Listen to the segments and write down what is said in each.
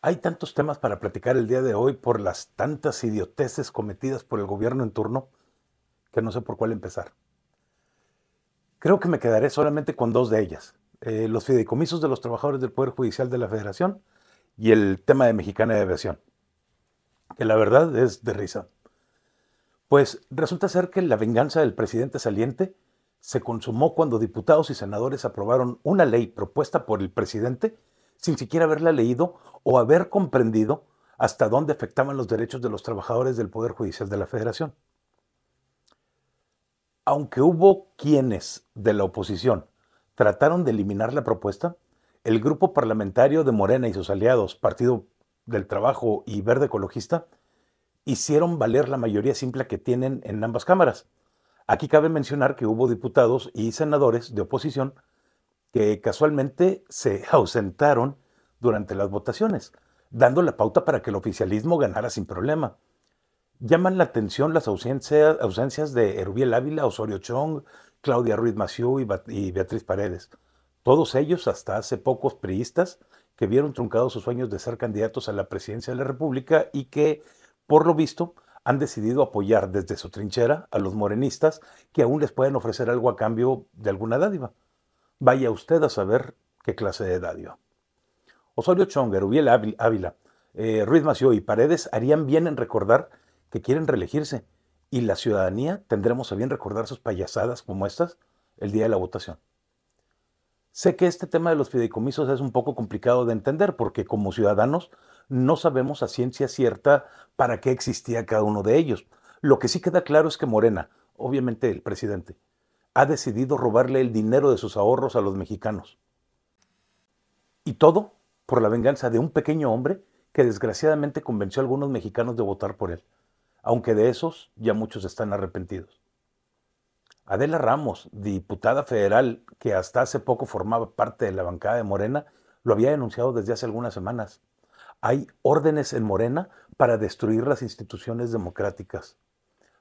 Hay tantos temas para platicar el día de hoy por las tantas idioteces cometidas por el gobierno en turno que no sé por cuál empezar. Creo que me quedaré solamente con dos de ellas, eh, los fideicomisos de los trabajadores del Poder Judicial de la Federación y el tema de Mexicana de Aviación, que la verdad es de risa. Pues resulta ser que la venganza del presidente saliente se consumó cuando diputados y senadores aprobaron una ley propuesta por el presidente sin siquiera haberla leído o haber comprendido hasta dónde afectaban los derechos de los trabajadores del Poder Judicial de la Federación. Aunque hubo quienes de la oposición trataron de eliminar la propuesta, el grupo parlamentario de Morena y sus aliados, Partido del Trabajo y Verde Ecologista, hicieron valer la mayoría simple que tienen en ambas cámaras. Aquí cabe mencionar que hubo diputados y senadores de oposición que casualmente se ausentaron durante las votaciones, dando la pauta para que el oficialismo ganara sin problema. Llaman la atención las ausencias de Erubiel Ávila, Osorio Chong, Claudia Ruiz Maciú y Beatriz Paredes. Todos ellos, hasta hace pocos priistas, que vieron truncados sus sueños de ser candidatos a la presidencia de la República y que, por lo visto, han decidido apoyar desde su trinchera a los morenistas que aún les pueden ofrecer algo a cambio de alguna dádiva. Vaya usted a saber qué clase de edad Osorio Chonger, Uriel Ávila, eh, Ruiz Mació y Paredes harían bien en recordar que quieren reelegirse y la ciudadanía tendremos a bien recordar sus payasadas como estas el día de la votación. Sé que este tema de los fideicomisos es un poco complicado de entender porque como ciudadanos no sabemos a ciencia cierta para qué existía cada uno de ellos. Lo que sí queda claro es que Morena, obviamente el presidente, ha decidido robarle el dinero de sus ahorros a los mexicanos. Y todo por la venganza de un pequeño hombre que desgraciadamente convenció a algunos mexicanos de votar por él, aunque de esos ya muchos están arrepentidos. Adela Ramos, diputada federal que hasta hace poco formaba parte de la bancada de Morena, lo había denunciado desde hace algunas semanas. Hay órdenes en Morena para destruir las instituciones democráticas.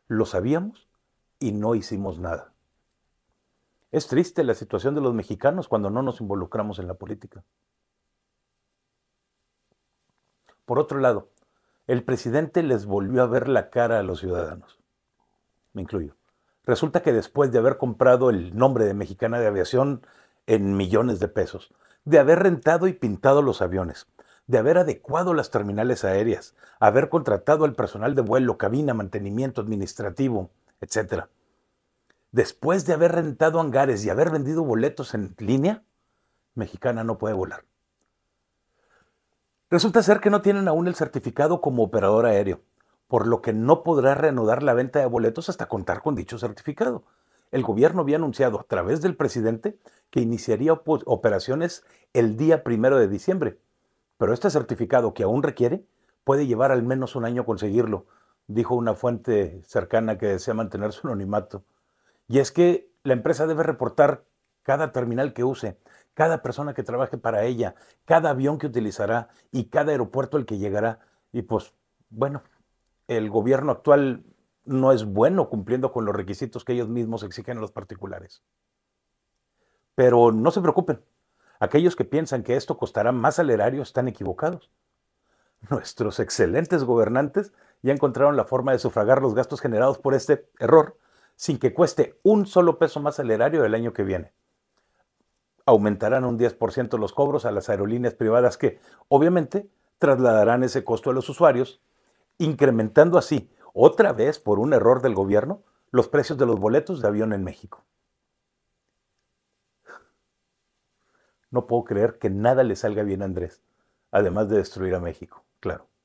Lo sabíamos y no hicimos nada. Es triste la situación de los mexicanos cuando no nos involucramos en la política. Por otro lado, el presidente les volvió a ver la cara a los ciudadanos. Me incluyo. Resulta que después de haber comprado el nombre de Mexicana de Aviación en millones de pesos, de haber rentado y pintado los aviones, de haber adecuado las terminales aéreas, haber contratado al personal de vuelo, cabina, mantenimiento administrativo, etc después de haber rentado hangares y haber vendido boletos en línea, Mexicana no puede volar. Resulta ser que no tienen aún el certificado como operador aéreo, por lo que no podrá reanudar la venta de boletos hasta contar con dicho certificado. El gobierno había anunciado a través del presidente que iniciaría operaciones el día primero de diciembre, pero este certificado que aún requiere puede llevar al menos un año conseguirlo, dijo una fuente cercana que desea mantener su anonimato. Y es que la empresa debe reportar cada terminal que use, cada persona que trabaje para ella, cada avión que utilizará y cada aeropuerto al que llegará. Y pues, bueno, el gobierno actual no es bueno cumpliendo con los requisitos que ellos mismos exigen a los particulares. Pero no se preocupen, aquellos que piensan que esto costará más al erario están equivocados. Nuestros excelentes gobernantes ya encontraron la forma de sufragar los gastos generados por este error sin que cueste un solo peso más al erario el año que viene. Aumentarán un 10% los cobros a las aerolíneas privadas que, obviamente, trasladarán ese costo a los usuarios, incrementando así, otra vez por un error del gobierno, los precios de los boletos de avión en México. No puedo creer que nada le salga bien a Andrés, además de destruir a México, claro.